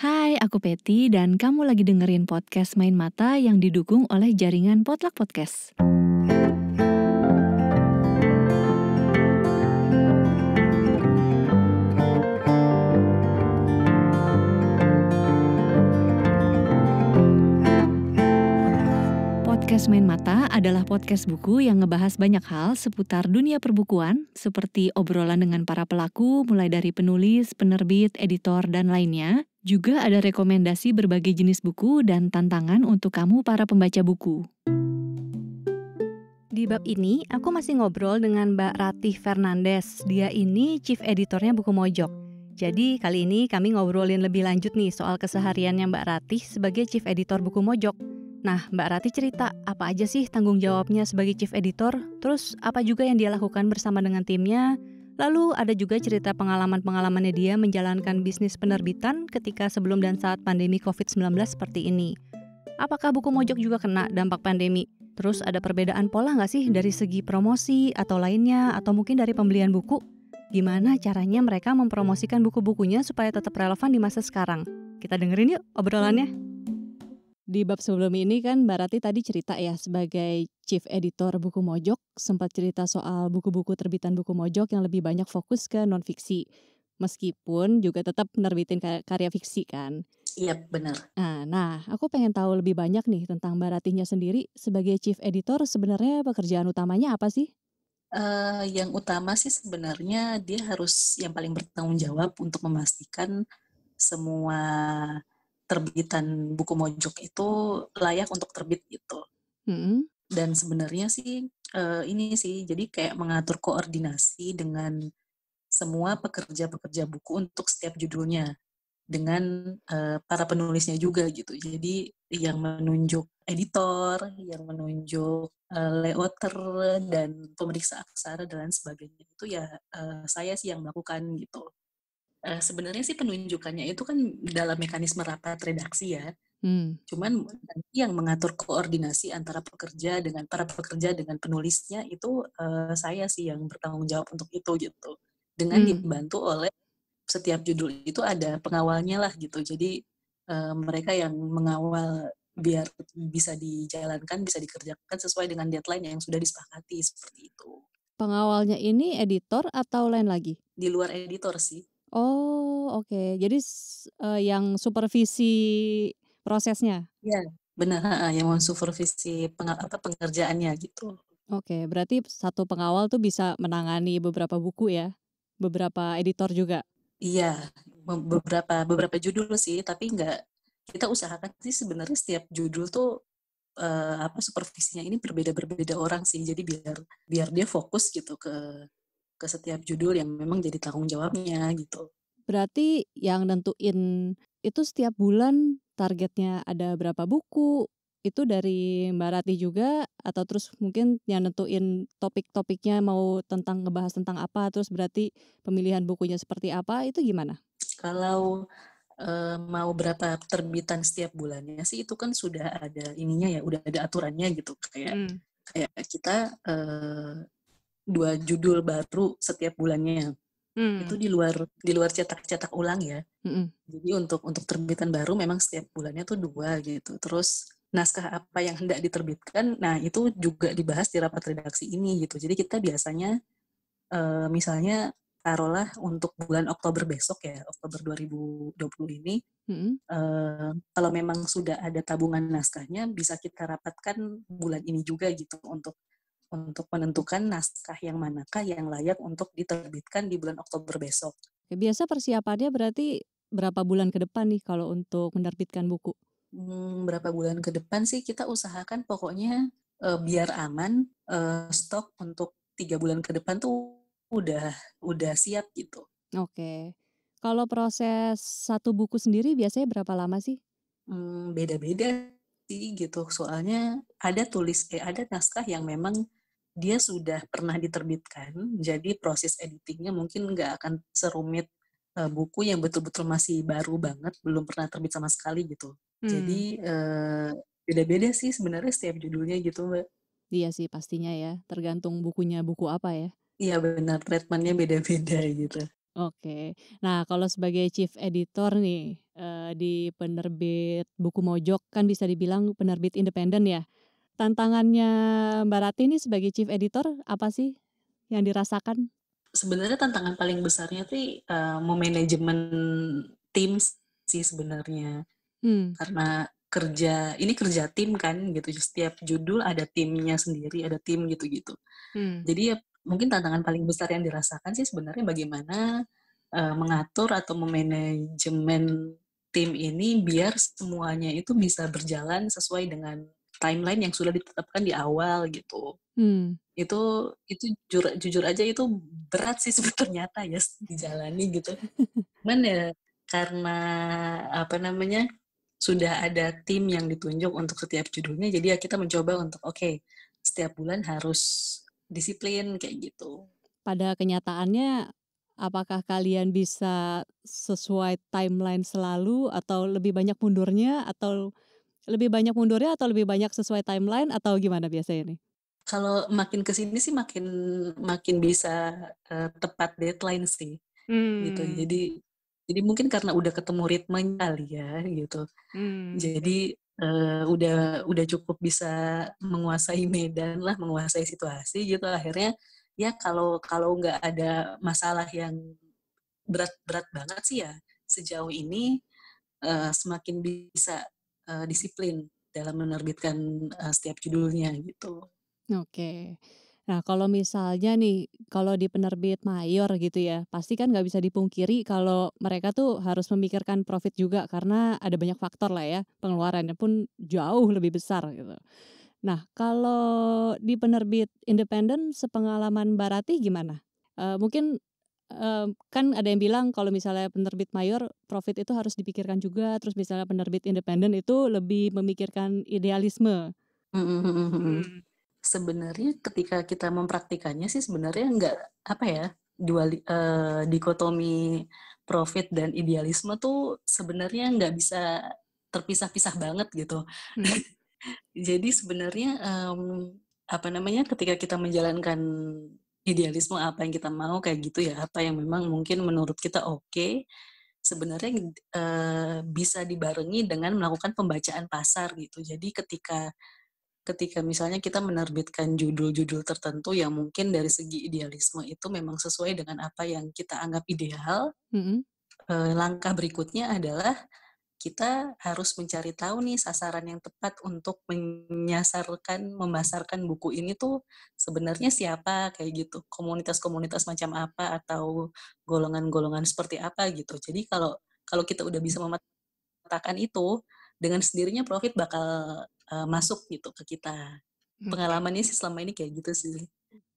Hai, aku Peti dan kamu lagi dengerin podcast Main Mata yang didukung oleh jaringan Potluck Podcast. Podcast Main Mata adalah podcast buku yang ngebahas banyak hal seputar dunia perbukuan, seperti obrolan dengan para pelaku, mulai dari penulis, penerbit, editor, dan lainnya, juga ada rekomendasi berbagai jenis buku dan tantangan untuk kamu para pembaca buku. Di bab ini, aku masih ngobrol dengan Mbak Ratih Fernandes. Dia ini chief editornya buku Mojok. Jadi kali ini kami ngobrolin lebih lanjut nih soal kesehariannya Mbak Ratih sebagai chief editor buku Mojok. Nah, Mbak Ratih cerita apa aja sih tanggung jawabnya sebagai chief editor, terus apa juga yang dia lakukan bersama dengan timnya, Lalu ada juga cerita pengalaman-pengalamannya dia menjalankan bisnis penerbitan ketika sebelum dan saat pandemi COVID-19 seperti ini. Apakah buku mojok juga kena dampak pandemi? Terus ada perbedaan pola nggak sih dari segi promosi atau lainnya atau mungkin dari pembelian buku? Gimana caranya mereka mempromosikan buku-bukunya supaya tetap relevan di masa sekarang? Kita dengerin yuk obrolannya di bab sebelum ini kan Mbak Rati tadi cerita ya sebagai chief editor buku Mojok sempat cerita soal buku-buku terbitan buku Mojok yang lebih banyak fokus ke non fiksi meskipun juga tetap menerbitin karya fiksi kan. Iya yep, benar. Nah, nah, aku pengen tahu lebih banyak nih tentang Mbak Ratinya sendiri sebagai chief editor sebenarnya pekerjaan utamanya apa sih? Uh, yang utama sih sebenarnya dia harus yang paling bertanggung jawab untuk memastikan semua terbitan buku mojok itu layak untuk terbit gitu. Hmm. Dan sebenarnya sih uh, ini sih jadi kayak mengatur koordinasi dengan semua pekerja-pekerja buku untuk setiap judulnya dengan uh, para penulisnya juga gitu. Jadi yang menunjuk editor, yang menunjuk uh, layouter dan pemeriksa aksara dan sebagainya itu ya uh, saya sih yang melakukan gitu uh, sebenarnya sih penunjukannya itu kan dalam mekanisme rapat redaksi ya. Hmm. Cuman yang mengatur koordinasi antara pekerja dengan para pekerja dengan penulisnya itu uh, saya sih yang bertanggung jawab untuk itu gitu. Dengan hmm. dibantu oleh setiap judul itu ada pengawalnya lah gitu. Jadi uh, mereka yang mengawal biar bisa dijalankan, bisa dikerjakan sesuai dengan deadline yang sudah disepakati seperti itu. Pengawalnya ini editor atau lain lagi? Di luar editor sih. Oh, oke. Jadi uh, yang supervisi prosesnya? Iya, benar, yang mensupervisi peng apa, pengerjaannya gitu. Oke, berarti satu pengawal tuh bisa menangani beberapa buku ya? Beberapa editor juga? Iya, beberapa beberapa judul sih, tapi nggak kita usahakan sih sebenarnya setiap judul tuh, uh, apa, supervisinya ini berbeda-berbeda orang sih. Jadi biar biar dia fokus gitu ke ke setiap judul yang memang jadi tanggung jawabnya gitu. Berarti yang nentuin itu setiap bulan targetnya ada berapa buku, itu dari Mbak Rati juga atau terus mungkin yang nentuin topik-topiknya mau tentang ngebahas tentang apa terus berarti pemilihan bukunya seperti apa itu gimana? Kalau e, mau berapa terbitan setiap bulannya sih itu kan sudah ada ininya ya udah ada aturannya gitu kayak hmm. kayak kita e, dua judul baru setiap bulannya. Hmm. Itu di luar di luar cetak-cetak ulang ya. Hmm. Jadi untuk untuk terbitan baru memang setiap bulannya tuh dua gitu. Terus naskah apa yang hendak diterbitkan, nah itu juga dibahas di rapat redaksi ini gitu. Jadi kita biasanya uh, misalnya taruhlah untuk bulan Oktober besok ya, Oktober 2020 ini, hmm uh, kalau memang sudah ada tabungan naskahnya, bisa kita rapatkan bulan ini juga gitu untuk untuk menentukan naskah yang manakah yang layak untuk diterbitkan di bulan Oktober besok. Ya, biasa persiapannya berarti berapa bulan ke depan nih kalau untuk menerbitkan buku? Hmm, berapa bulan ke depan sih kita usahakan pokoknya e, biar aman e, stok untuk tiga bulan ke depan tuh udah udah siap gitu. Oke. Kalau proses satu buku sendiri biasanya berapa lama sih? Hmm, beda-beda hmm, sih gitu. Soalnya ada tulis eh, ada naskah yang memang dia sudah pernah diterbitkan, jadi proses editingnya mungkin nggak akan serumit uh, buku yang betul-betul masih baru banget, belum pernah terbit sama sekali gitu. Hmm. Jadi eh, beda beda-beda sih sebenarnya setiap judulnya gitu mbak. Iya sih pastinya ya, tergantung bukunya buku apa ya. Iya benar, treatmentnya beda-beda gitu. Oke, nah kalau sebagai chief editor nih eh, di penerbit buku Mojok kan bisa dibilang penerbit independen ya tantangannya Mbak Rati ini sebagai chief editor apa sih yang dirasakan? Sebenarnya tantangan paling besarnya tuh uh, eh, memanajemen tim sih sebenarnya. Hmm. Karena kerja ini kerja tim kan gitu setiap judul ada timnya sendiri ada tim gitu gitu hmm. jadi ya mungkin tantangan paling besar yang dirasakan sih sebenarnya bagaimana uh, mengatur atau memanajemen tim ini biar semuanya itu bisa berjalan sesuai dengan timeline yang sudah ditetapkan di awal gitu. Hmm. Itu itu jujur, jujur aja itu berat sih sebetulnya ya dijalani gitu. Cuman ya karena apa namanya sudah ada tim yang ditunjuk untuk setiap judulnya, jadi ya kita mencoba untuk oke okay, setiap bulan harus disiplin kayak gitu. Pada kenyataannya apakah kalian bisa sesuai timeline selalu atau lebih banyak mundurnya atau lebih banyak mundurnya atau lebih banyak sesuai timeline atau gimana biasanya nih? Kalau makin ke sini sih makin makin bisa uh, tepat deadline sih. Gitu. Hmm. Gitu. Jadi jadi mungkin karena udah ketemu ritmenya kali ya gitu. Hmm. Jadi uh, udah udah cukup bisa menguasai medan lah, menguasai situasi gitu akhirnya ya kalau kalau nggak ada masalah yang berat-berat banget sih ya sejauh ini uh, semakin bisa uh, disiplin dalam menerbitkan uh, setiap judulnya gitu. Oke. Okay. Nah kalau misalnya nih, kalau di penerbit mayor gitu ya, pasti kan nggak bisa dipungkiri kalau mereka tuh harus memikirkan profit juga karena ada banyak faktor lah ya, pengeluarannya pun jauh lebih besar gitu. Nah kalau di penerbit independen sepengalaman Barati gimana? Uh, mungkin kan ada yang bilang kalau misalnya penerbit mayor profit itu harus dipikirkan juga terus misalnya penerbit independen itu lebih memikirkan idealisme hmm, hmm, hmm, sebenarnya ketika kita mempraktikannya sih sebenarnya nggak apa ya dual uh, dikotomi profit dan idealisme tuh sebenarnya nggak bisa terpisah-pisah banget gitu jadi sebenarnya um, apa namanya ketika kita menjalankan idealisme apa yang kita mau kayak gitu ya apa yang memang mungkin menurut kita oke okay, sebenarnya uh, bisa dibarengi dengan melakukan pembacaan pasar gitu jadi ketika ketika misalnya kita menerbitkan judul-judul tertentu yang mungkin dari segi idealisme itu memang sesuai dengan apa yang kita anggap ideal mm -hmm. uh, langkah berikutnya adalah kita harus mencari tahu nih sasaran yang tepat untuk menyasarkan, memasarkan buku ini tuh sebenarnya siapa kayak gitu, komunitas-komunitas macam apa atau golongan-golongan seperti apa gitu. Jadi kalau kalau kita udah bisa memetakan itu dengan sendirinya profit bakal uh, masuk gitu ke kita. Pengalamannya sih selama ini kayak gitu sih.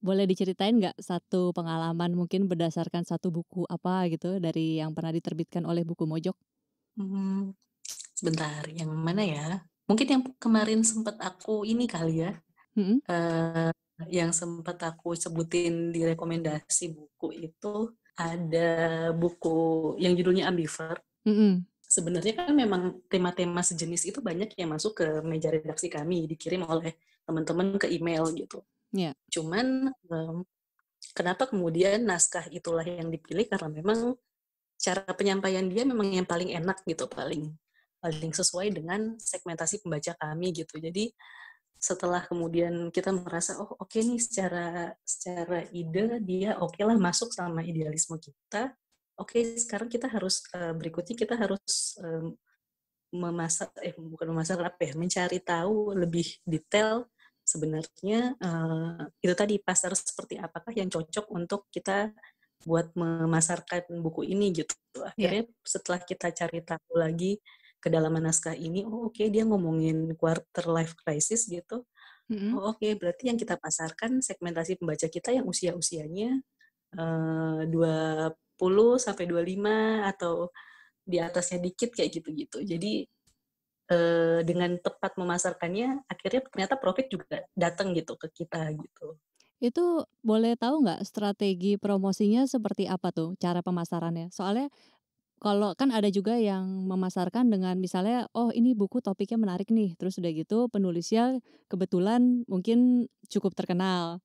Boleh diceritain nggak satu pengalaman mungkin berdasarkan satu buku apa gitu dari yang pernah diterbitkan oleh buku Mojok? Hmm, sebentar, yang mana ya? Mungkin yang kemarin sempat aku ini kali ya, hmm. uh, yang sempat aku sebutin di rekomendasi buku itu ada buku yang judulnya Ambivert. Mm-hmm. Sebenarnya kan memang tema-tema sejenis itu banyak yang masuk ke meja redaksi kami, dikirim oleh teman-teman ke email gitu. Yeah. Cuman um, kenapa kemudian naskah itulah yang dipilih karena memang cara penyampaian dia memang yang paling enak gitu paling paling sesuai dengan segmentasi pembaca kami gitu jadi setelah kemudian kita merasa oh oke okay nih secara secara ide dia oke okay lah masuk sama idealisme kita oke okay, sekarang kita harus eh, berikutnya kita harus memasak eh bukan memasak apa ya mencari tahu lebih detail sebenarnya eh, itu tadi pasar seperti apakah yang cocok untuk kita buat memasarkan buku ini gitu. Iya. Akhirnya yeah. setelah kita cari tahu lagi kedalaman naskah ini, oh oke okay, dia ngomongin quarter life crisis gitu. Mm-hmm. Oh oke okay, berarti yang kita pasarkan segmentasi pembaca kita yang usia-usianya eh, uh, 20 sampai 25 atau di atasnya dikit kayak gitu-gitu. Jadi eh, dengan tepat memasarkannya akhirnya ternyata profit juga datang gitu ke kita gitu. Itu boleh tahu nggak strategi promosinya seperti apa tuh cara pemasarannya? Soalnya kalau kan ada juga yang memasarkan dengan misalnya oh ini buku topiknya menarik nih terus udah gitu penulisnya kebetulan mungkin cukup terkenal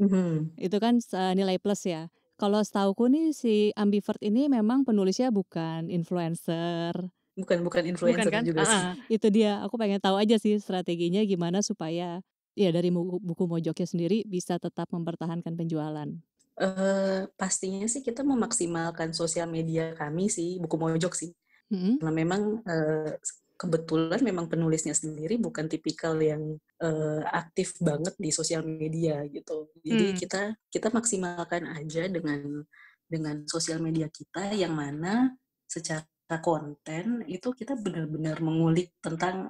mm-hmm. itu kan nilai plus ya kalau setauku nih si ambivert ini memang penulisnya bukan influencer bukan bukan influencer bukan, kan? juga sih. Uh-huh. itu dia aku pengen tahu aja sih strateginya gimana supaya ya dari buku, buku Mojoknya sendiri bisa tetap mempertahankan penjualan? Uh, pastinya sih kita memaksimalkan sosial media kami sih buku Mojok sih. hmm Karena memang uh, kebetulan memang penulisnya sendiri bukan tipikal yang uh, aktif banget di sosial media gitu. Jadi mm. kita kita maksimalkan aja dengan dengan sosial media kita yang mana secara konten itu kita benar-benar mengulik tentang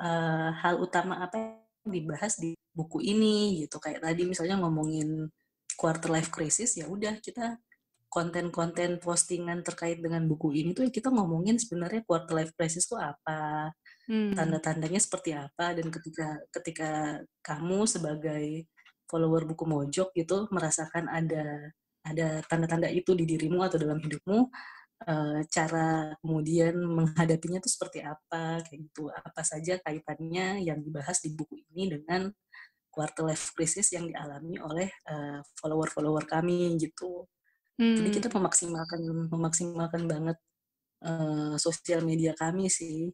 uh, hal utama apa dibahas di buku ini gitu kayak tadi misalnya ngomongin quarter life crisis ya udah kita konten-konten postingan terkait dengan buku ini tuh ya kita ngomongin sebenarnya quarter life crisis itu apa hmm. tanda-tandanya seperti apa dan ketika ketika kamu sebagai follower buku mojok gitu merasakan ada ada tanda-tanda itu di dirimu atau dalam hidupmu Eh, cara kemudian menghadapinya itu seperti apa kayak gitu apa saja kaitannya yang dibahas di buku ini dengan quarter life crisis yang dialami oleh follower eh, follower-follower kami gitu hmm. jadi kita memaksimalkan memaksimalkan banget uh, sosial media kami sih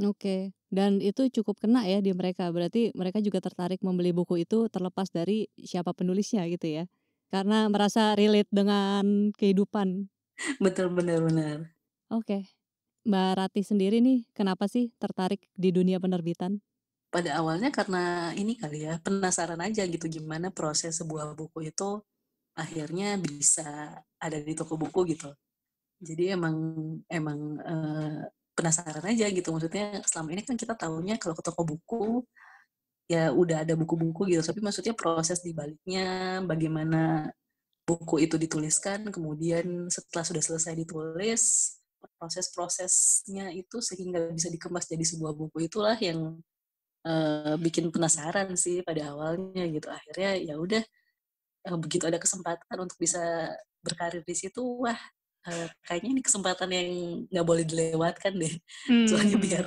oke okay. dan itu cukup kena ya di mereka berarti mereka juga tertarik membeli buku itu terlepas dari siapa penulisnya gitu ya karena merasa relate dengan kehidupan Betul, benar benar. Oke. Mbak Rati sendiri nih, kenapa sih tertarik di dunia penerbitan? Pada awalnya karena ini kali ya, penasaran aja gitu gimana proses sebuah buku itu akhirnya bisa ada di toko buku gitu. Jadi emang emang e, penasaran aja gitu. Maksudnya selama ini kan kita tahunya kalau ke toko buku ya udah ada buku-buku gitu tapi maksudnya proses di baliknya bagaimana buku itu dituliskan, kemudian setelah sudah selesai ditulis, proses-prosesnya itu sehingga bisa dikemas jadi sebuah buku itulah yang uh, bikin penasaran sih pada awalnya gitu. Akhirnya ya udah uh, begitu ada kesempatan untuk bisa berkarir di situ, wah uh, kayaknya ini kesempatan yang nggak boleh dilewatkan deh. Hmm. Soalnya biar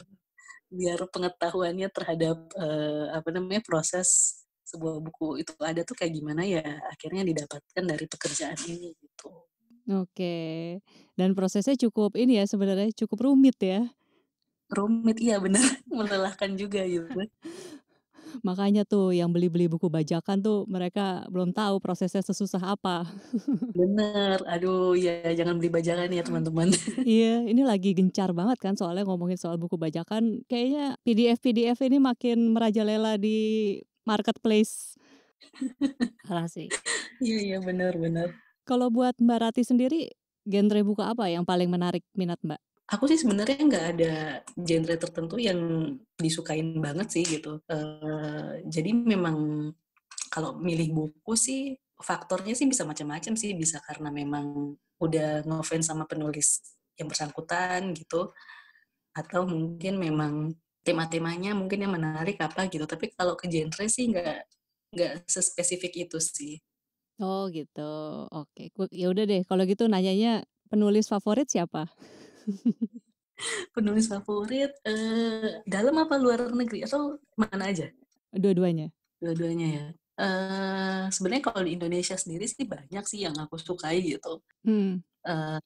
biar pengetahuannya terhadap uh, apa namanya proses sebuah buku itu ada tuh kayak gimana ya akhirnya didapatkan dari pekerjaan ini gitu. Oke. Dan prosesnya cukup ini ya sebenarnya cukup rumit ya. Rumit iya benar, melelahkan juga gitu. Makanya tuh yang beli-beli buku bajakan tuh mereka belum tahu prosesnya sesusah apa. Bener, aduh ya jangan beli bajakan ya teman-teman. iya, ini lagi gencar banget kan soalnya ngomongin soal buku bajakan. Kayaknya PDF-PDF ini makin merajalela di marketplace. Parah sih. Iya iya benar benar. Kalau buat Mbak Rati sendiri genre buku apa yang paling menarik minat Mbak? Aku sih sebenarnya nggak ada genre tertentu yang disukain banget sih gitu. Uh, jadi memang kalau milih buku sih faktornya sih bisa macam-macam sih. Bisa karena memang udah ngefans sama penulis yang bersangkutan gitu, atau mungkin memang tema-temanya mungkin yang menarik apa gitu tapi kalau ke genre sih nggak nggak sespesifik itu sih oh gitu oke ya udah deh kalau gitu nanyanya penulis favorit siapa penulis favorit eh, dalam apa luar negeri atau mana aja dua-duanya dua-duanya ya eh, sebenarnya kalau di Indonesia sendiri sih banyak sih yang aku sukai gitu hmm. eh,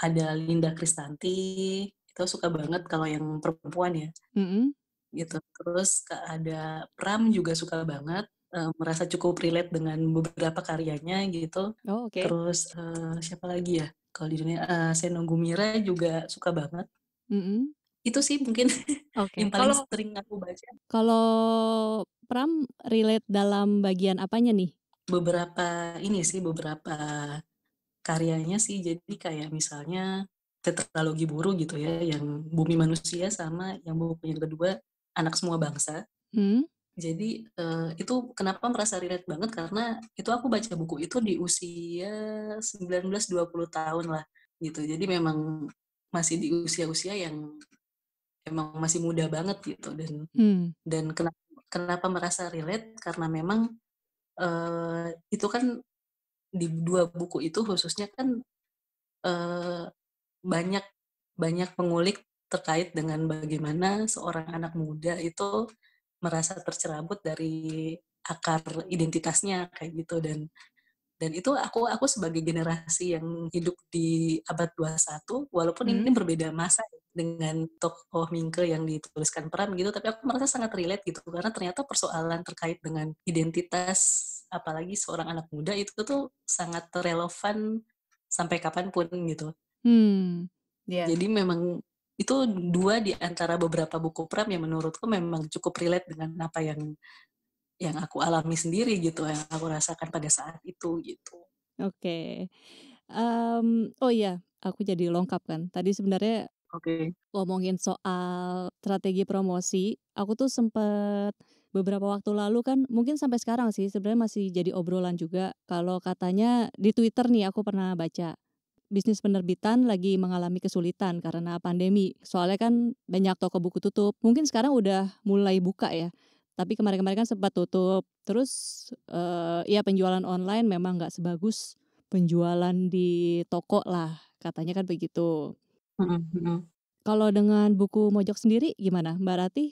ada Linda Kristanti itu suka banget kalau yang perempuan ya mm-hmm. gitu terus ada Pram juga suka banget eh, merasa cukup relate dengan beberapa karyanya gitu oh, okay. terus uh, siapa lagi ya kalau di dunia uh, Senogumira juga suka banget mm-hmm. itu sih mungkin okay. yang paling kalo, sering aku baca kalau Pram relate dalam bagian apanya nih beberapa ini sih beberapa karyanya sih jadi kayak misalnya tetralogi buru gitu ya, yang bumi manusia sama yang buku yang kedua anak semua bangsa. Hmm. Jadi uh, itu kenapa merasa relate banget karena itu aku baca buku itu di usia 19-20 tahun lah gitu. Jadi memang masih di usia-usia yang emang masih muda banget gitu dan hmm. dan kenapa kenapa merasa relate karena memang uh, itu kan di dua buku itu khususnya kan uh, banyak banyak pengulik terkait dengan bagaimana seorang anak muda itu merasa tercerabut dari akar identitasnya kayak gitu dan dan itu aku aku sebagai generasi yang hidup di abad 21 walaupun hmm. ini berbeda masa ya, dengan tokoh Mingke yang dituliskan peran gitu tapi aku merasa sangat relate gitu karena ternyata persoalan terkait dengan identitas apalagi seorang anak muda itu tuh sangat relevan sampai kapanpun gitu Hmm. Yeah. Jadi memang itu dua di antara beberapa buku Pram yang menurutku memang cukup relate dengan apa yang yang aku alami sendiri gitu, yang aku rasakan pada saat itu gitu. Oke. Okay. Um, mmm, oh iya, aku jadi lengkap kan. Tadi sebenarnya Oke. Okay. Ngomongin soal strategi promosi, aku tuh sempat beberapa waktu lalu kan mungkin sampai sekarang sih sebenarnya masih jadi obrolan juga kalau katanya di Twitter nih aku pernah baca bisnis penerbitan lagi mengalami kesulitan karena pandemi. Soalnya kan banyak toko buku tutup. Mungkin sekarang udah mulai buka ya. Tapi kemarin-kemarin kan sempat tutup. Terus uh, ya penjualan online memang nggak sebagus penjualan di toko lah. Katanya kan begitu. Mm-hmm. Kalau dengan buku Mojok sendiri gimana Mbak Rati?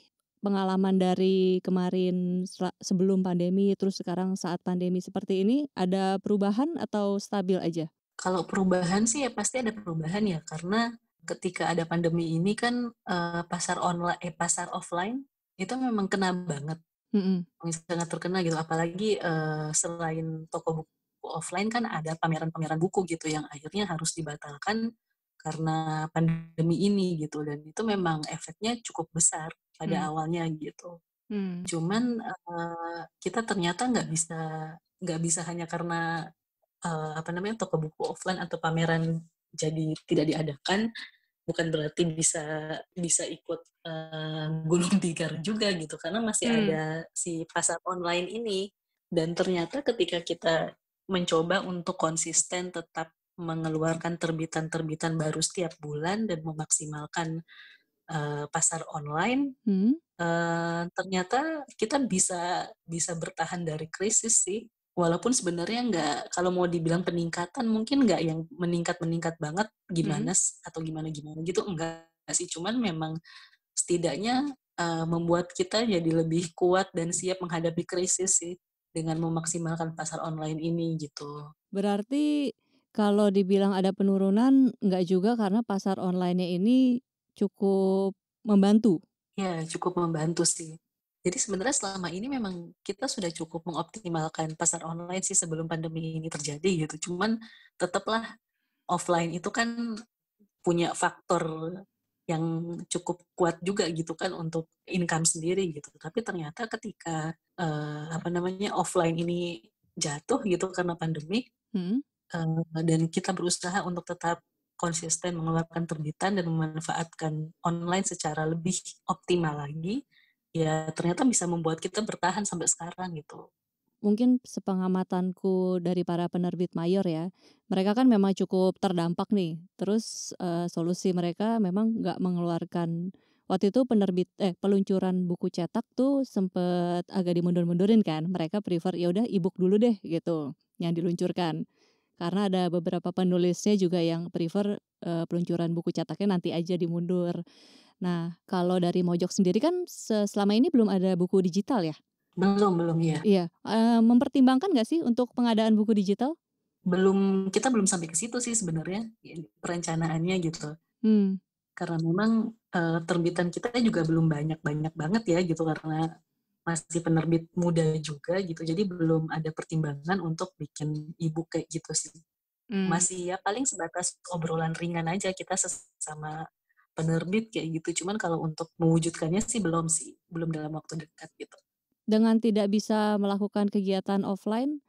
Pengalaman dari kemarin sebelum pandemi terus sekarang saat pandemi seperti ini ada perubahan atau stabil aja? kalau perubahan sih ya pasti ada perubahan ya karena ketika ada pandemi ini kan uh, pasar online eh pasar offline itu memang kena banget mm-hmm. sangat terkena gitu apalagi uh, selain toko buku offline kan ada pameran-pameran buku gitu yang akhirnya harus dibatalkan karena pandemi ini gitu dan itu memang efeknya cukup besar pada mm. awalnya gitu mm. cuman uh, kita ternyata nggak bisa nggak bisa hanya karena uh, apa namanya toko buku offline atau pameran jadi tidak diadakan bukan berarti bisa bisa ikut uh, gulung tikar juga gitu karena masih hmm. ada si pasar online ini dan ternyata ketika kita mencoba untuk konsisten tetap mengeluarkan terbitan-terbitan baru setiap bulan dan memaksimalkan uh, pasar online hmm. uh, ternyata kita bisa bisa bertahan dari krisis sih walaupun sebenarnya nggak kalau mau dibilang peningkatan mungkin nggak yang meningkat meningkat banget gimana hmm. atau gimana gimana gitu enggak sih cuman memang setidaknya uh, membuat kita jadi lebih kuat dan siap menghadapi krisis sih dengan memaksimalkan pasar online ini gitu. Berarti kalau dibilang ada penurunan nggak juga karena pasar onlinenya ini cukup membantu. Ya, cukup membantu sih. Jadi sebenarnya selama ini memang kita sudah cukup mengoptimalkan pasar online sih sebelum pandemi ini terjadi gitu. Cuman tetaplah offline itu kan punya faktor yang cukup kuat juga gitu kan untuk income sendiri gitu. Tapi ternyata ketika uh, apa namanya offline ini jatuh gitu karena pandemi hmm. uh, dan kita berusaha untuk tetap konsisten mengeluarkan terbitan dan memanfaatkan online secara lebih optimal lagi, ya ternyata bisa membuat kita bertahan sampai sekarang gitu mungkin sepengamatanku dari para penerbit mayor ya, mereka kan memang cukup terdampak nih. Terus uh, solusi mereka memang nggak mengeluarkan waktu itu penerbit eh peluncuran buku cetak tuh sempet agak dimundur-mundurin kan. Mereka prefer ya udah ebook dulu deh gitu yang diluncurkan. Karena ada beberapa penulisnya juga yang prefer uh, peluncuran buku cetaknya nanti aja dimundur. Nah, kalau dari Mojok sendiri kan selama ini belum ada buku digital ya? Belum, belum ya. Iya. iya mempertimbangkan nggak sih untuk pengadaan buku digital? Belum, kita belum sampai ke situ sih sebenarnya perencanaannya gitu. Hmm. Karena memang e, terbitan kita juga belum banyak-banyak banget ya gitu karena masih penerbit muda juga gitu. Jadi belum ada pertimbangan untuk bikin ibu kayak gitu sih. Hmm. Masih ya paling sebatas obrolan ringan aja kita sesama penerbit kayak gitu. Cuman kalau untuk mewujudkannya sih belum sih, belum dalam waktu dekat gitu. Dengan tidak bisa melakukan kegiatan offline,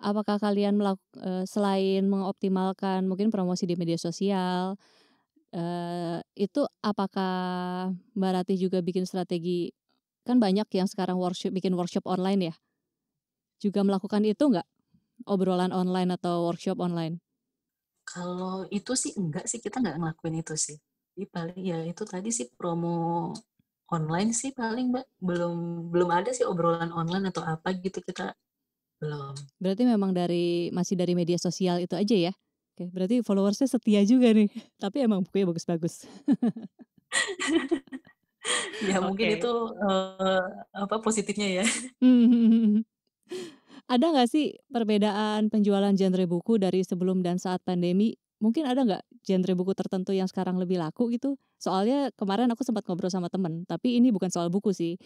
apakah kalian eh, selain mengoptimalkan mungkin promosi di media sosial, eh, itu apakah Mbak Ratih juga bikin strategi? Kan banyak yang sekarang workshop bikin workshop online ya. Juga melakukan itu enggak? Obrolan online atau workshop online? Kalau itu sih enggak sih, kita enggak ngelakuin itu sih. Jadi iya, paling ya itu tadi sih promo online sih paling mbak belum belum ada sih obrolan online atau apa gitu kita belum. Berarti memang dari masih dari media sosial itu aja ya? Oke, berarti followersnya setia juga nih. Tapi emang bukunya bagus-bagus. ya okay. mungkin itu uh, apa positifnya ya. ada nggak sih perbedaan penjualan genre buku dari sebelum dan saat pandemi? mungkin ada nggak genre buku tertentu yang sekarang lebih laku gitu? Soalnya kemarin aku sempat ngobrol sama temen, tapi ini bukan soal buku sih.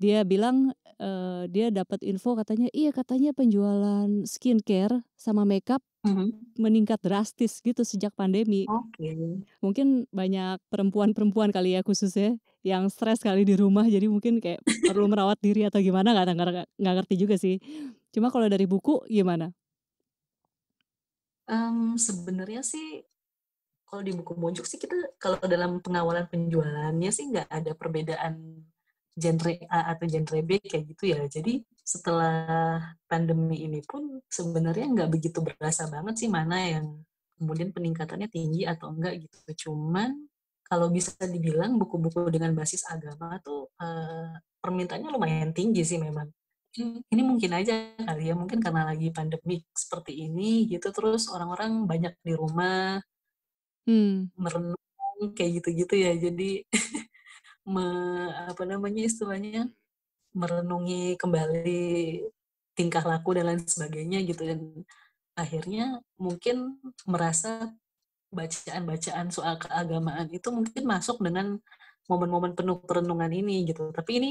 Dia bilang uh, dia dapat info katanya, iya katanya penjualan skincare sama makeup mm-hmm. meningkat drastis gitu sejak pandemi. Okay. Mungkin banyak perempuan-perempuan kali ya khususnya yang stres kali di rumah, jadi mungkin kayak perlu merawat diri atau gimana nggak nggak ngerti juga sih. Cuma kalau dari buku gimana? Um, sebenarnya sih kalau di buku Bonjuk sih kita kalau dalam pengawalan penjualannya sih nggak ada perbedaan genre A atau genre B kayak gitu ya. Jadi setelah pandemi ini pun sebenarnya nggak begitu berasa banget sih mana yang kemudian peningkatannya tinggi atau enggak gitu. Cuman kalau bisa dibilang buku-buku dengan basis agama tuh uh, permintaannya lumayan tinggi sih memang ini mungkin aja kali ya, mungkin karena lagi pandemik seperti ini gitu, terus orang-orang banyak di rumah, hmm. merenung, kayak gitu-gitu ya, jadi me, apa namanya istilahnya, merenungi kembali tingkah laku dan lain sebagainya gitu, dan akhirnya mungkin merasa bacaan-bacaan soal keagamaan itu mungkin masuk dengan momen-momen penuh perenungan ini gitu. Tapi ini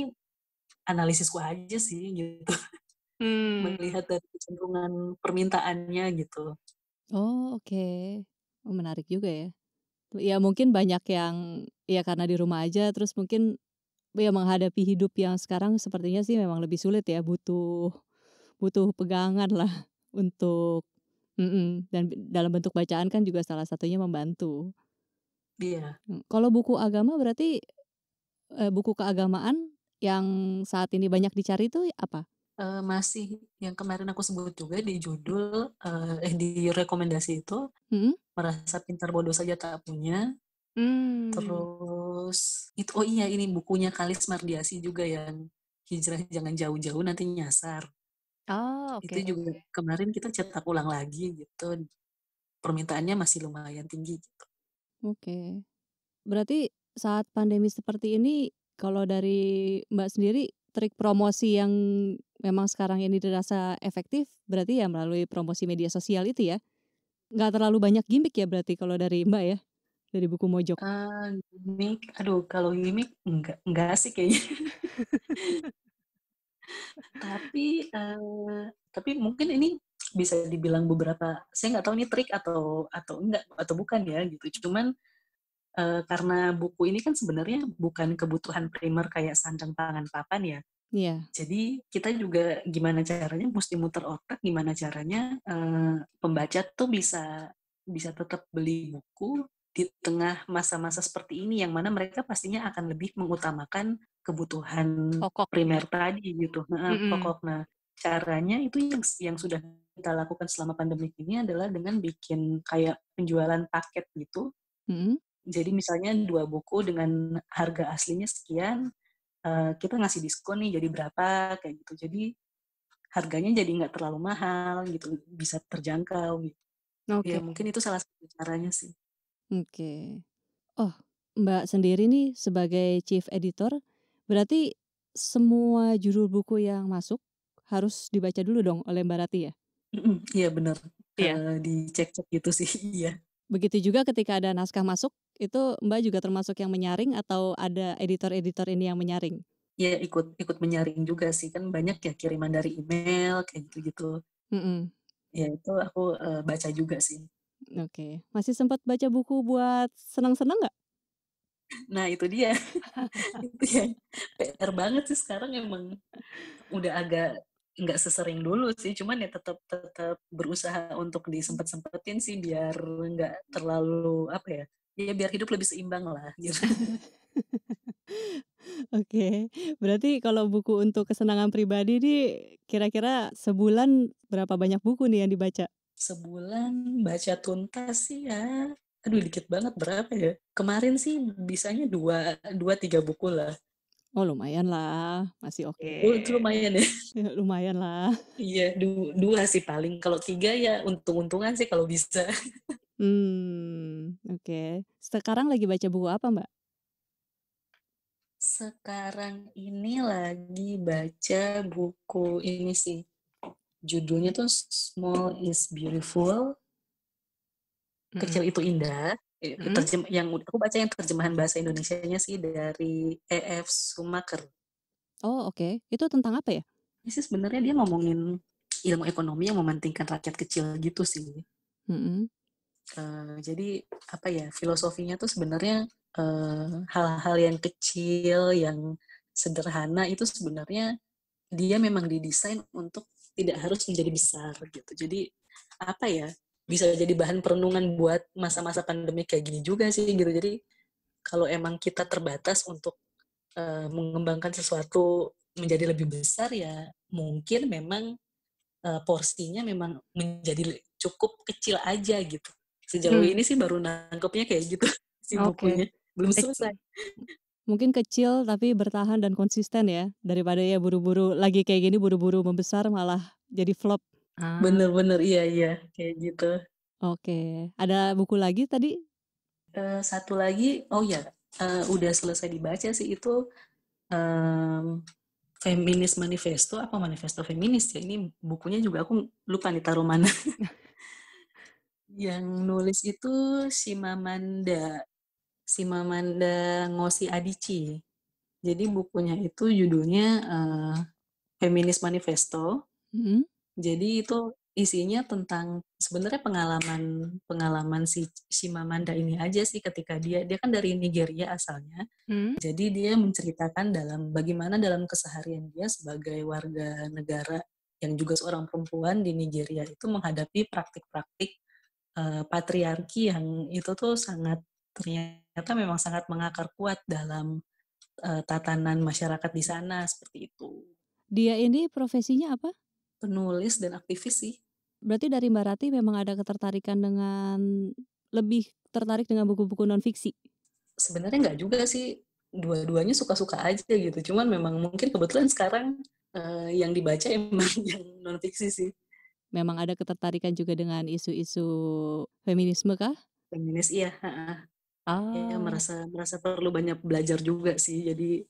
Analisisku aja sih gitu hmm. melihat dari kecenderungan permintaannya gitu oh oke okay. Oh, menarik juga ya ya mungkin banyak yang ya karena di rumah aja terus mungkin ya menghadapi hidup yang sekarang sepertinya sih memang lebih sulit ya butuh butuh pegangan lah untuk mm -mm. dan dalam bentuk bacaan kan juga salah satunya membantu. Iya. Yeah. Hmm, kalau buku agama berarti eh, buku keagamaan yang saat ini banyak dicari itu apa? Uh, masih yang kemarin aku sebut juga di judul uh, eh di rekomendasi itu hmm? merasa pintar bodoh saja tak punya hmm. terus itu oh iya ini bukunya Kalis Mardiasi juga yang hijrah jangan jauh-jauh nanti nyasar oh, okay. itu juga kemarin kita cetak ulang lagi gitu permintaannya masih lumayan tinggi gitu oke okay. berarti saat pandemi seperti ini kalau dari Mbak sendiri trik promosi yang memang sekarang ini dirasa efektif berarti ya melalui promosi media sosial itu ya. Nggak terlalu banyak gimmick ya berarti kalau dari Mbak ya dari buku Mojok. Uh, gimmick, aduh kalau gimmick enggak enggak sih kayaknya. tapi uh, tapi mungkin ini bisa dibilang beberapa saya nggak tahu ini trik atau atau enggak atau bukan ya gitu cuman Eh, karena buku ini kan sebenarnya bukan kebutuhan primer kayak sandang pangan papan ya. Yeah. Jadi kita juga gimana caranya mesti muter otak gimana caranya uh, pembaca tuh bisa bisa tetap beli buku di tengah masa-masa seperti ini yang mana mereka pastinya akan lebih mengutamakan kebutuhan pokok ya. primer tadi gitu. Nah, mm -hmm. pokok nah caranya itu yang yang sudah kita lakukan selama pandemi ini adalah dengan bikin kayak penjualan paket gitu. Mm -hmm. Jadi misalnya dua buku dengan harga aslinya sekian, uh, kita ngasih diskon nih jadi berapa kayak gitu. Jadi harganya jadi nggak terlalu mahal gitu, bisa terjangkau gitu. Okay. Ya mungkin itu salah satu caranya sih. Oke. Okay. Oh, Mbak sendiri nih sebagai chief editor, berarti semua judul buku yang masuk harus dibaca dulu dong oleh Mbak Rati ya? Iya benar. Iya. Uh, dicek-cek gitu sih. Iya. Begitu juga ketika ada naskah masuk, itu Mbak juga termasuk yang menyaring atau ada editor-editor ini yang menyaring? Ya ikut ikut menyaring juga sih kan banyak ya kiriman dari email kayak gitu-gitu. Mm -mm. Ya itu aku uh, baca juga sih. Oke, okay. masih sempat baca buku buat senang-senang nggak? Nah itu dia, itu ya PR banget sih sekarang emang udah agak nggak sesering dulu sih cuman ya tetap tetap berusaha untuk disempet sempetin sih biar nggak terlalu apa ya ya biar hidup lebih seimbang lah gitu Oke, okay. berarti kalau buku untuk kesenangan pribadi di kira-kira sebulan berapa banyak buku nih yang dibaca? Sebulan baca tuntas sih ya aduh dikit banget berapa ya kemarin sih bisanya dua dua tiga buku lah Oh lumayan lah, masih oke. Okay. Oh, lumayan ya? ya? lumayan lah. Iya, du dua sih paling. Kalau tiga ya untung-untungan sih kalau bisa. hmm, oke. Okay. Sekarang lagi baca buku apa Mbak? Sekarang ini lagi baca buku ini sih. Judulnya tuh Small is Beautiful. Kecil itu indah. Iya, hmm. terjem yang aku baca yang terjemahan bahasa Indonesia-nya sih dari EF Sumaker oh oke okay. itu tentang apa ya ini sih sebenarnya dia ngomongin ilmu ekonomi yang mementingkan rakyat kecil gitu sih hmm. uh, jadi apa ya filosofinya tuh sebenarnya eh, hal-hal uh, yang kecil yang sederhana itu sebenarnya dia memang didesain untuk tidak harus menjadi besar gitu. Jadi apa ya bisa jadi bahan perenungan buat masa-masa pandemi kayak gini juga sih gitu. Jadi kalau emang kita terbatas untuk uh, mengembangkan sesuatu menjadi lebih besar ya mungkin memang uh, porsinya memang menjadi cukup kecil aja gitu. Sejauh hmm. ini sih baru nangkepnya kayak gitu si okay. bukunya. Belum selesai. Mungkin kecil tapi bertahan dan konsisten ya daripada ya buru-buru lagi kayak gini buru-buru membesar malah jadi flop. Ah. Bener-bener, iya iya, kayak gitu. Oke, ada buku lagi tadi? Uh, satu lagi, oh iya, uh, udah selesai dibaca sih itu um, Feminis Manifesto apa Manifesto Feminis ya? Ini bukunya juga aku lupa nih taruh mana. Yang nulis itu Shimamanda Shimamanda ngosi Adici Jadi bukunya itu judulnya uh, Feminis Manifesto. Mm -hmm jadi itu isinya tentang sebenarnya pengalaman pengalaman si Shimamanda ini aja sih ketika dia dia kan dari Nigeria asalnya. Hmm. Jadi dia menceritakan dalam bagaimana dalam keseharian dia sebagai warga negara yang juga seorang perempuan di Nigeria itu menghadapi praktik-praktik uh, patriarki yang itu tuh sangat ternyata memang sangat mengakar kuat dalam uh, tatanan masyarakat di sana seperti itu. Dia ini profesinya apa? penulis dan aktivis sih. Berarti dari Mbak Rati memang ada ketertarikan dengan lebih tertarik dengan buku-buku non fiksi? Sebenarnya nggak juga sih, dua-duanya suka-suka aja gitu. Cuman memang mungkin kebetulan sekarang uh, yang dibaca emang yang non fiksi sih. Memang ada ketertarikan juga dengan isu-isu feminisme kah? Feminis iya. iya ah. Ya, merasa merasa perlu banyak belajar juga sih. Jadi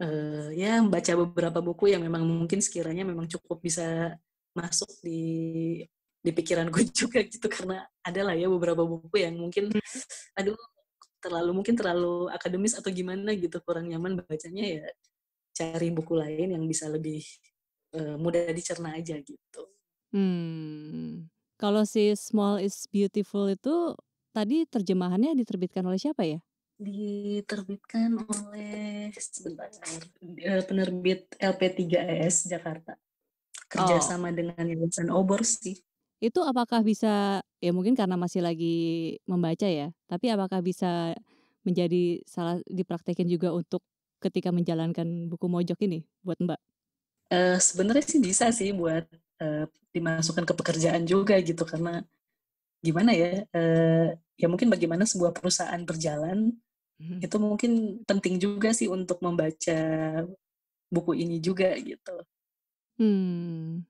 uh, ya membaca beberapa buku yang memang mungkin sekiranya memang cukup bisa masuk di di gue juga gitu karena ada lah ya beberapa buku yang mungkin hmm. aduh terlalu mungkin terlalu akademis atau gimana gitu kurang nyaman bacanya ya cari buku lain yang bisa lebih uh, mudah dicerna aja gitu. Hmm. Kalau si Small is Beautiful itu tadi terjemahannya diterbitkan oleh siapa ya? diterbitkan oleh sebentar eh, penerbit LP3S Jakarta kerjasama oh. dengan Yayasan Obor sih. Itu apakah bisa ya mungkin karena masih lagi membaca ya, tapi apakah bisa menjadi salah dipraktekin juga untuk ketika menjalankan buku mojok ini buat Mbak? Uh, Sebenarnya sih bisa sih buat uh, dimasukkan ke pekerjaan juga gitu karena gimana ya uh, ya mungkin bagaimana sebuah perusahaan berjalan hmm. itu mungkin penting juga sih untuk membaca buku ini juga gitu hmm.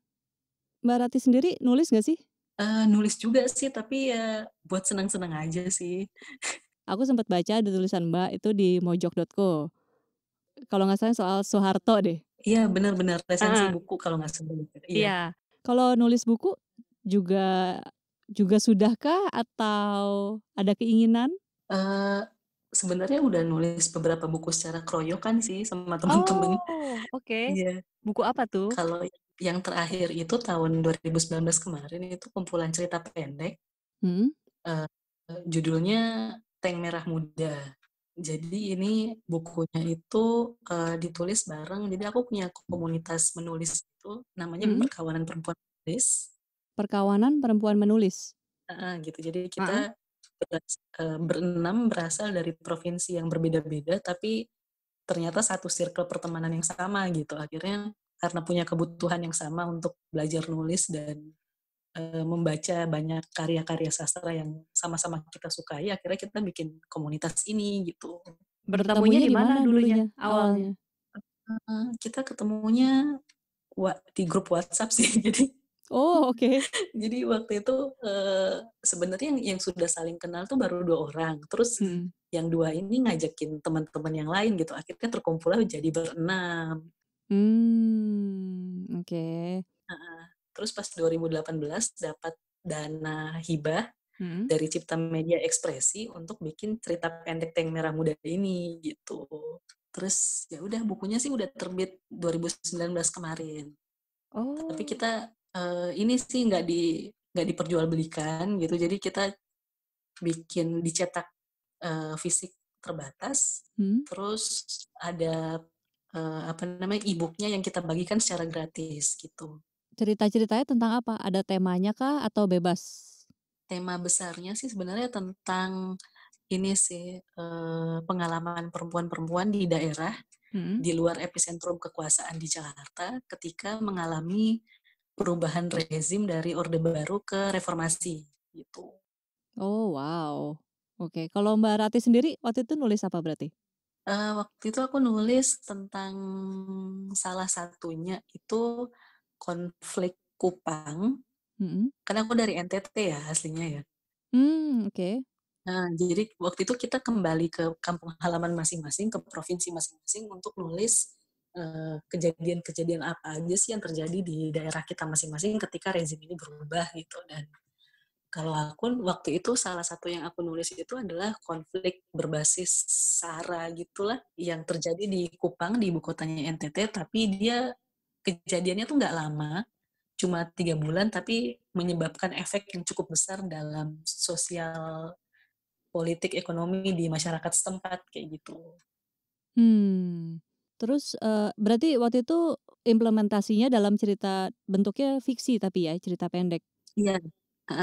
mbak Rati sendiri nulis nggak sih uh, nulis juga sih tapi ya buat senang-senang aja sih aku sempat baca ada tulisan mbak itu di mojok.co kalau nggak salah soal Soeharto deh iya benar-benar resensi uh. buku kalau nggak salah gitu, iya ya. kalau nulis buku juga juga sudahkah atau ada keinginan uh, sebenarnya udah nulis beberapa buku secara keroyokan sih sama teman-teman. Oh, oke. Okay. Iya. yeah. Buku apa tuh? Kalau yang terakhir itu tahun 2019 kemarin itu kumpulan cerita pendek. Hmm? Uh, judulnya Tank Merah Muda. Jadi ini bukunya itu uh, ditulis bareng. Jadi aku punya komunitas menulis itu namanya hmm? Perkawanan Perempuan Menulis. Perkawanan Perempuan Menulis. Uh, gitu. Jadi kita uh -huh berenam berasal dari provinsi yang berbeda-beda tapi ternyata satu circle pertemanan yang sama gitu akhirnya karena punya kebutuhan yang sama untuk belajar nulis dan e, membaca banyak karya-karya sastra yang sama-sama kita sukai akhirnya kita bikin komunitas ini gitu bertemunya di mana dulunya awalnya kita ketemunya di grup WhatsApp sih jadi Oh, oke. Okay. Jadi waktu itu uh, sebenarnya yang, yang sudah saling kenal tuh baru dua orang. Terus hmm. yang dua ini ngajakin teman-teman yang lain gitu. Akhirnya terkumpul jadi berenam. Hmm, oke. Okay. Uh, terus pas 2018 dapat dana hibah hmm. dari Cipta Media Ekspresi untuk bikin cerita pendek Teng Merah Muda ini gitu. Terus ya udah bukunya sih udah terbit 2019 kemarin. Oh. Tapi kita uh, ini sih nggak di nggak diperjualbelikan gitu jadi kita bikin dicetak uh, fisik terbatas hmm. terus ada uh, apa namanya e yang kita bagikan secara gratis gitu cerita-ceritanya tentang apa ada temanya kah atau bebas tema besarnya sih sebenarnya tentang ini sih uh, pengalaman perempuan-perempuan di daerah hmm. di luar epicentrum kekuasaan di Jakarta ketika mengalami perubahan rezim dari Orde Baru ke Reformasi gitu. Oh wow, oke. Okay. Kalau Mbak Rati sendiri waktu itu nulis apa berarti? Uh, waktu itu aku nulis tentang salah satunya itu konflik Kupang, mm -hmm. karena aku dari NTT ya aslinya ya. Hmm oke. Okay. Nah, jadi waktu itu kita kembali ke kampung halaman masing-masing, ke provinsi masing-masing untuk nulis Eh, kejadian-kejadian apa aja sih yang terjadi di daerah kita masing-masing ketika rezim ini berubah gitu dan kalau aku waktu itu salah satu yang aku nulis itu adalah konflik berbasis sara gitulah yang terjadi di Kupang di ibu kotanya NTT tapi dia kejadiannya tuh nggak lama cuma tiga bulan tapi menyebabkan efek yang cukup besar dalam sosial politik ekonomi di masyarakat setempat kayak gitu. Hmm. Terus uh, berarti waktu itu implementasinya dalam cerita bentuknya fiksi tapi ya, cerita pendek? Iya,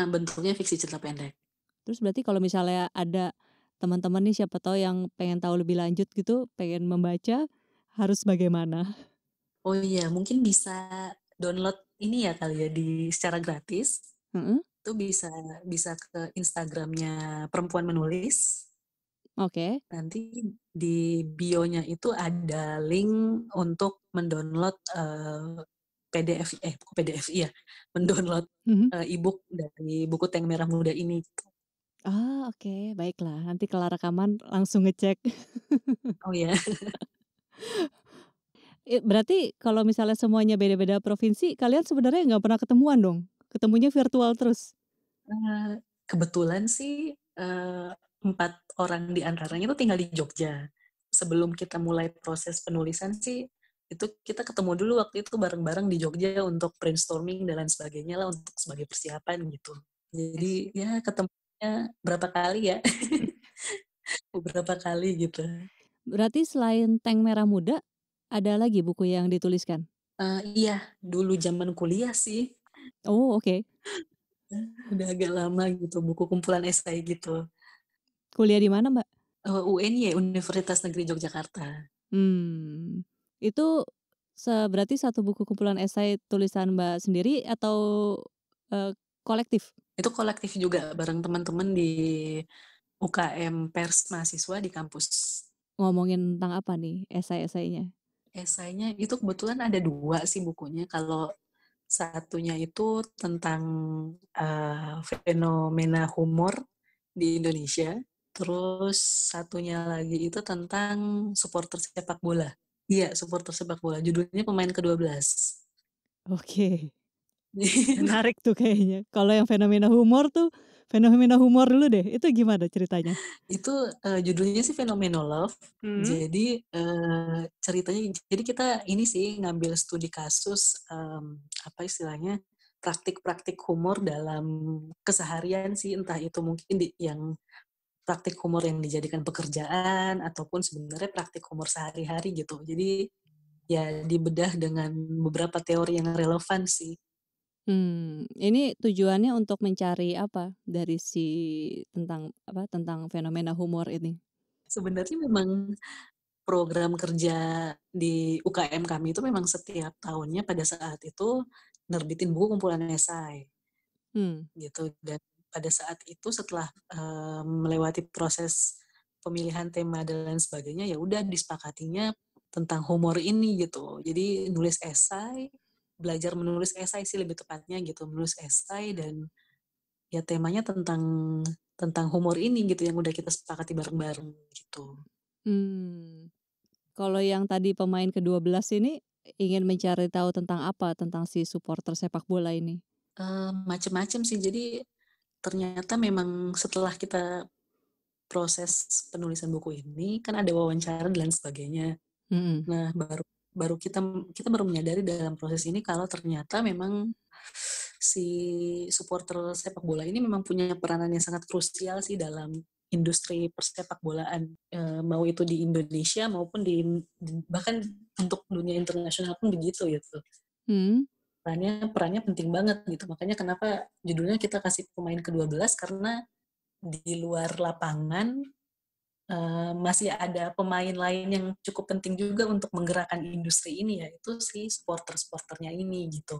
bentuknya fiksi cerita pendek. Terus berarti kalau misalnya ada teman-teman nih siapa tahu yang pengen tahu lebih lanjut gitu, pengen membaca, harus bagaimana? Oh iya, mungkin bisa download ini ya kali ya di secara gratis. -hmm. Itu bisa bisa ke Instagramnya Perempuan Menulis. Oke. Okay. Nanti di bionya itu ada link untuk mendownload uh, PDF eh PDF eh, ya, mendownload mm-hmm. uh, e-book dari buku Teng Merah Muda ini. Ah, oke, okay. baiklah. Nanti kelar rekaman langsung ngecek. oh ya. Berarti kalau misalnya semuanya beda-beda provinsi, kalian sebenarnya nggak pernah ketemuan dong? Ketemunya virtual terus? Eh, kebetulan sih empat orang di antaranya itu tinggal di Jogja. Sebelum kita mulai proses penulisan sih, itu kita ketemu dulu waktu itu bareng-bareng di Jogja untuk brainstorming dan lain sebagainya lah untuk sebagai persiapan gitu. Jadi ya ketemunya berapa kali ya? Beberapa kali gitu. Berarti selain Tank Merah Muda, ada lagi buku yang dituliskan? Uh, iya, dulu zaman kuliah sih. Oh, oke. Okay. Udah agak lama gitu, buku kumpulan esai gitu. Kuliah di mana, Mbak? Uh, eh, UNY, ya, Universitas Negeri Yogyakarta. Hmm. Itu berarti satu buku kumpulan esai tulisan Mbak sendiri atau uh, kolektif? Itu kolektif juga bareng teman-teman di UKM pers mahasiswa di kampus. Ngomongin tentang apa nih esai-esainya? Esainya itu kebetulan ada dua sih bukunya. Kalau satunya itu tentang uh, fenomena humor di Indonesia. Terus satunya lagi itu tentang supporter sepak bola. Iya, supporter sepak bola. Judulnya pemain ke-12. Oke. Okay. Menarik tuh kayaknya. Kalau yang fenomena humor tuh fenomena humor dulu deh. Itu gimana ceritanya? Itu uh, judulnya sih fenomena love. Hmm. Jadi uh, ceritanya, jadi kita ini sih ngambil studi kasus um, apa istilahnya praktik-praktik humor dalam keseharian sih. Entah itu mungkin di, yang praktik humor yang dijadikan pekerjaan ataupun sebenarnya praktik humor sehari-hari gitu. Jadi ya dibedah dengan beberapa teori yang relevan sih. Hmm, ini tujuannya untuk mencari apa dari si tentang apa tentang fenomena humor ini? Sebenarnya memang program kerja di UKM kami itu memang setiap tahunnya pada saat itu nerbitin buku kumpulan esai. Hmm. Gitu dan pada saat itu setelah uh, melewati proses pemilihan tema dan lain sebagainya ya udah disepakatinya tentang humor ini gitu jadi nulis esai belajar menulis esai sih lebih tepatnya gitu menulis esai dan ya temanya tentang tentang humor ini gitu yang udah kita sepakati bareng-bareng gitu hmm kalau yang tadi pemain ke-12 ini ingin mencari tahu tentang apa tentang si supporter sepak bola ini? Uh, macem-macem sih. Jadi ternyata memang setelah kita proses penulisan buku ini kan ada wawancara dan sebagainya. Hmm. Nah baru baru kita kita baru menyadari dalam proses ini kalau ternyata memang si supporter sepak bola ini memang punya peranan yang sangat krusial sih dalam industri persepak bolaan e, mau itu di Indonesia maupun di bahkan untuk dunia internasional pun begitu gitu. Hmm perannya perannya penting banget gitu makanya kenapa judulnya kita kasih pemain ke-12 karena di luar lapangan uh, masih ada pemain lain yang cukup penting juga untuk menggerakkan industri ini yaitu si supporter-supporternya ini gitu.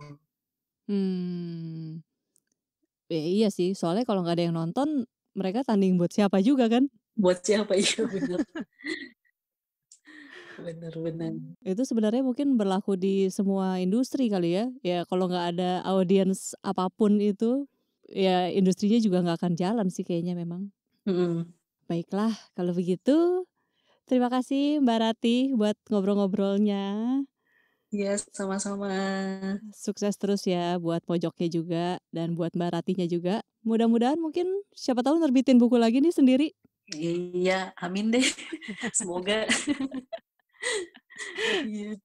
Hmm. Ya, iya sih, soalnya kalau nggak ada yang nonton mereka tanding buat siapa juga kan? Buat siapa iya Benar-benar. Hmm, itu sebenarnya mungkin berlaku di semua industri kali ya. Ya kalau nggak ada audiens apapun itu, ya industrinya juga nggak akan jalan sih kayaknya memang. Mm -hmm. Baiklah, kalau begitu terima kasih Mbak Rati buat ngobrol-ngobrolnya. Yes, iya, sama-sama. Sukses terus ya buat pojoknya juga dan buat Mbak Ratinya juga. Mudah-mudahan mungkin siapa tahu nerbitin buku lagi nih sendiri. Iya, amin deh. Semoga. Oke, gitu.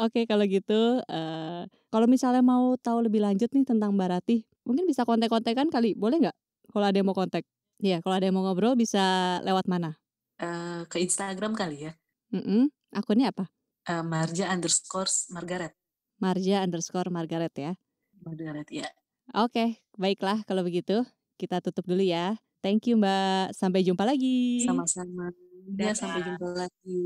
Oke kalau gitu, uh, kalau misalnya mau tahu lebih lanjut nih tentang Mbak Ratih, mungkin bisa kontak-kontakan kali, boleh nggak? Kalau ada yang mau kontak? Iya, kalau ada yang mau ngobrol bisa lewat mana? Uh, ke Instagram kali ya? Mm-mm. akunnya apa? Uh, Marja underscore Margaret. Marja underscore Margaret ya? Margaret, ya. Oke, baiklah kalau begitu, kita tutup dulu ya. Thank you Mbak, sampai jumpa lagi. Sama-sama. Iya, Dadah. Ya, sampai jumpa lagi.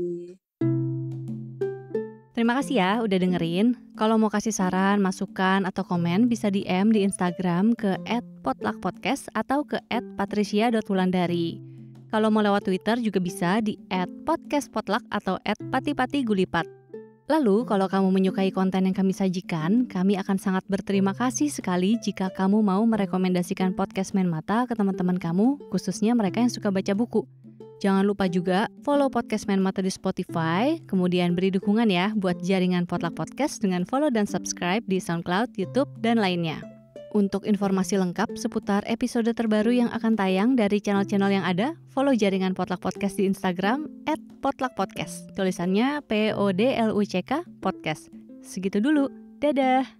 Terima kasih ya udah dengerin. Kalau mau kasih saran, masukan, atau komen bisa DM di Instagram ke @potluckpodcast atau ke @patricia.wulandari. Kalau mau lewat Twitter juga bisa di @podcastpotluck atau @patipatigulipat. Lalu, kalau kamu menyukai konten yang kami sajikan, kami akan sangat berterima kasih sekali jika kamu mau merekomendasikan podcast Main Mata ke teman-teman kamu, khususnya mereka yang suka baca buku. Jangan lupa juga follow podcast Main Mata di Spotify, kemudian beri dukungan ya buat jaringan Potluck Podcast dengan follow dan subscribe di SoundCloud, YouTube, dan lainnya. Untuk informasi lengkap seputar episode terbaru yang akan tayang dari channel-channel yang ada, follow jaringan Potluck Podcast di Instagram at Tulisannya P-O-D-L-U-C-K Podcast. Segitu dulu. Dadah!